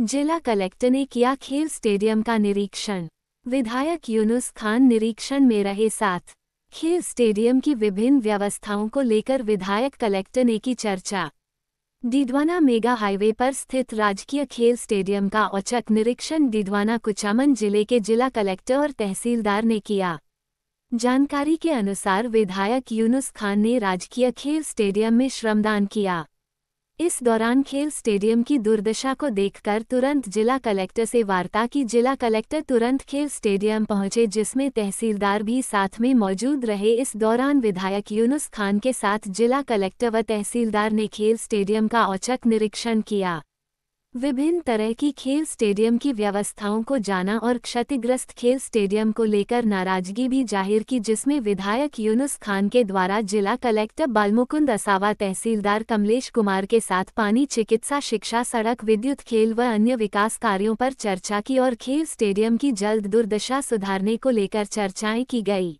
जिला कलेक्टर ने किया खेल स्टेडियम का निरीक्षण विधायक यूनुस खान निरीक्षण में रहे साथ खेल स्टेडियम की विभिन्न व्यवस्थाओं को लेकर विधायक कलेक्टर ने की चर्चा डिडवाना मेगा हाईवे पर स्थित राजकीय खेल स्टेडियम का औचक निरीक्षण डिडवाना कुचामन जिले के जिला कलेक्टर और तहसीलदार ने किया जानकारी के अनुसार विधायक यूनुस खान ने राजकीय खेल स्टेडियम में श्रमदान किया इस दौरान खेल स्टेडियम की दुर्दशा को देखकर तुरंत जिला कलेक्टर से वार्ता की जिला कलेक्टर तुरंत खेल स्टेडियम पहुंचे जिसमें तहसीलदार भी साथ में मौजूद रहे इस दौरान विधायक यूनुस खान के साथ जिला कलेक्टर व तहसीलदार ने खेल स्टेडियम का औचक निरीक्षण किया विभिन्न तरह की खेल स्टेडियम की व्यवस्थाओं को जाना और क्षतिग्रस्त खेल स्टेडियम को लेकर नाराजगी भी जाहिर की जिसमें विधायक यूनुस खान के द्वारा जिला कलेक्टर बालमुकुंद असावा तहसीलदार कमलेश कुमार के साथ पानी चिकित्सा शिक्षा सड़क विद्युत खेल व अन्य विकास कार्यों पर चर्चा की और खेल स्टेडियम की जल्द दुर्दशा सुधारने को लेकर चर्चाएं की गई